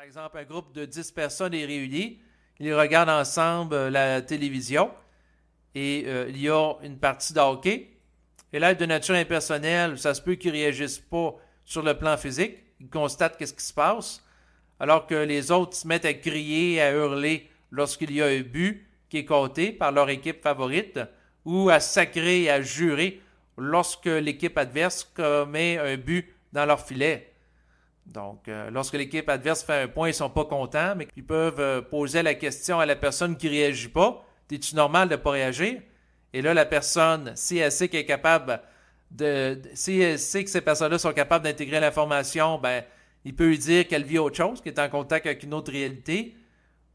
par exemple, un groupe de 10 personnes est réuni, ils regardent ensemble euh, la télévision et euh, il y a une partie de hockey. Et là, de nature impersonnelle, ça se peut qu'ils ne réagissent pas sur le plan physique, ils constatent qu'est-ce qui se passe, alors que les autres se mettent à crier, à hurler lorsqu'il y a un but qui est compté par leur équipe favorite, ou à sacrer à jurer lorsque l'équipe adverse commet un but dans leur filet. Donc, euh, lorsque l'équipe adverse fait un point, ils sont pas contents, mais ils peuvent euh, poser la question à la personne qui réagit pas. Es-tu normal de ne pas réagir? Et là, la personne, si elle sait qu'elle est capable si elle sait que ces personnes-là sont capables d'intégrer l'information, ben, il peut lui dire qu'elle vit autre chose, qu'elle est en contact avec une autre réalité,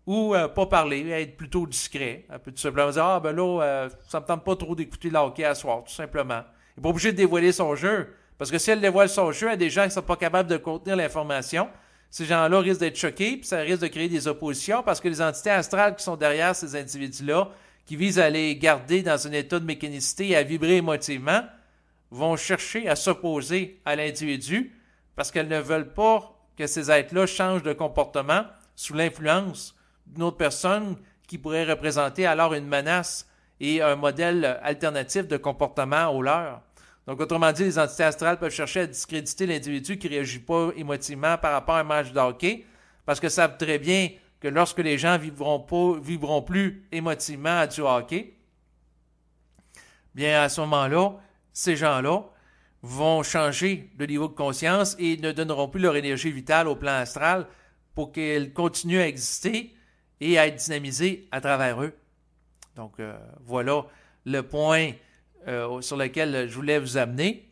ou euh, pas parler, être plutôt discret. Elle peut tout simplement dire, ah, ben là, ça me tente pas trop d'écouter le hockey à soir, tout simplement. Il n'est pas obligé de dévoiler son jeu parce que si elle dévoile son jeu à des gens qui ne sont pas capables de contenir l'information, ces gens-là risquent d'être choqués, puis ça risque de créer des oppositions parce que les entités astrales qui sont derrière ces individus-là, qui visent à les garder dans un état de mécanicité et à vibrer émotivement, vont chercher à s'opposer à l'individu parce qu'elles ne veulent pas que ces êtres-là changent de comportement sous l'influence d'une autre personne qui pourrait représenter alors une menace et un modèle alternatif de comportement au leur. Donc, autrement dit, les entités astrales peuvent chercher à discréditer l'individu qui ne réagit pas émotivement par rapport à un match de hockey, parce que savent très bien que lorsque les gens vivront vivront plus émotivement à du hockey, bien à ce moment-là, ces gens-là vont changer de niveau de conscience et ne donneront plus leur énergie vitale au plan astral pour qu'elle continue à exister et à être dynamisée à travers eux. Donc euh, voilà le point euh, sur lequel je voulais vous amener.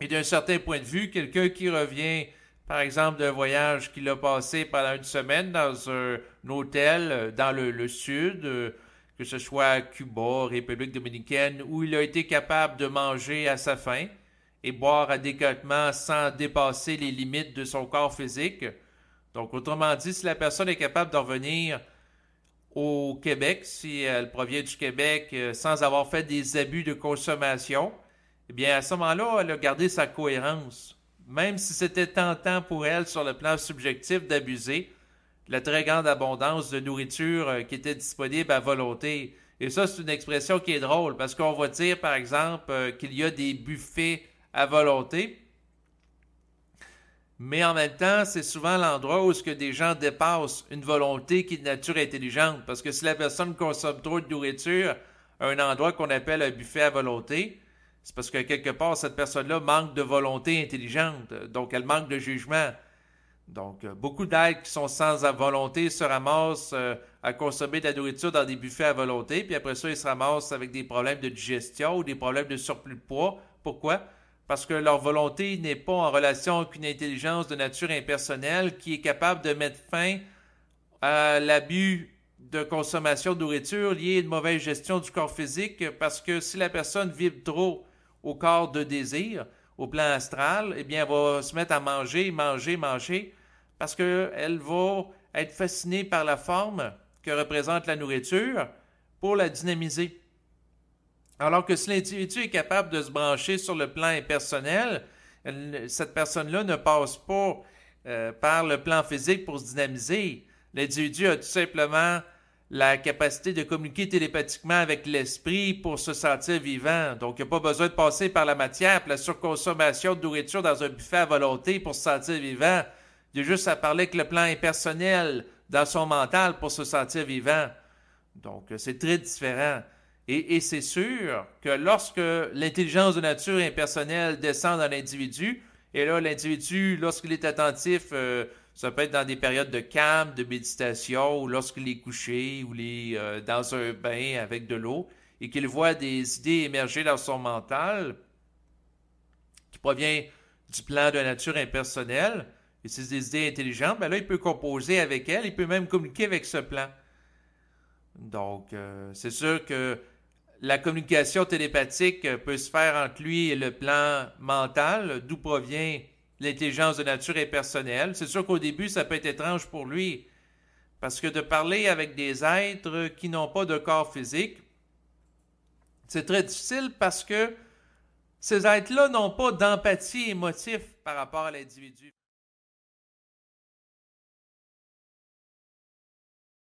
Et d'un certain point de vue, quelqu'un qui revient, par exemple, d'un voyage qu'il a passé pendant une semaine dans un, hôtel euh, dans le, sud, euh, que ce soit Cuba, République dominicaine, où il a été capable de manger à sa faim et boire adéquatement sans dépasser les limites de son corps physique. Donc, autrement dit, si la personne est capable d'en venir au Québec, si elle provient du Québec euh, sans avoir fait des abus de consommation, eh bien, à ce moment-là, elle a gardé sa cohérence. Même si c'était tentant pour elle, sur le plan subjectif, d'abuser la très grande abondance de nourriture euh, qui était disponible à volonté. Et ça, c'est une expression qui est drôle, parce qu'on va dire, par exemple, euh, qu'il y a des buffets à volonté, mais en même temps, c'est souvent l'endroit où ce que des gens dépassent une volonté qui est de nature intelligente. Parce que si la personne consomme trop de nourriture un endroit qu'on appelle un buffet à volonté, c'est parce que quelque part, cette personne-là manque de volonté intelligente. Donc, elle manque de jugement. Donc, euh, beaucoup d'aides qui sont sans volonté se ramassent euh, à consommer de la nourriture dans des buffets à volonté, puis après ça, ils se ramassent avec des problèmes de digestion ou des problèmes de surplus de poids. Pourquoi? parce que leur volonté n'est pas en relation avec une intelligence de nature impersonnelle qui est capable de mettre fin à l'abus de consommation de nourriture liée à une mauvaise gestion du corps physique, parce que si la personne vibre trop au corps de désir, au plan astral, eh bien, elle va se mettre à manger, manger, manger, parce qu'elle va être fascinée par la forme que représente la nourriture pour la dynamiser. Alors que si l'individu est capable de se brancher sur le plan impersonnel, cette personne-là ne passe pas euh, par le plan physique pour se dynamiser. L'individu a tout simplement la capacité de communiquer télépathiquement avec l'esprit pour se sentir vivant. Donc, il n'y pas besoin de passer par la matière, la surconsommation de nourriture dans un buffet à volonté pour se sentir vivant. Il a juste à parler avec le plan impersonnel dans son mental pour se sentir vivant. Donc, c'est très différent. Et, c'est sûr que lorsque l'intelligence de nature impersonnelle descend dans l'individu, et là, l'individu, lorsqu'il est attentif, euh, ça peut être dans des périodes de calme, de méditation, ou lorsqu'il est couché, ou il euh, dans un bain avec de l'eau, et qu'il voit des idées émerger dans son mental, qui provient du plan de nature impersonnelle, et c'est des idées intelligentes, ben là, il peut composer avec elles, il peut même communiquer avec ce plan. Donc, euh, c'est sûr que la communication télépathique peut se faire entre lui et le plan mental, d'où provient l'intelligence de nature et personnelle. C'est sûr qu'au début, ça peut être étrange pour lui, parce que de parler avec des êtres qui n'ont pas de corps physique, c'est très difficile parce que ces êtres-là n'ont pas d'empathie émotive par rapport à l'individu.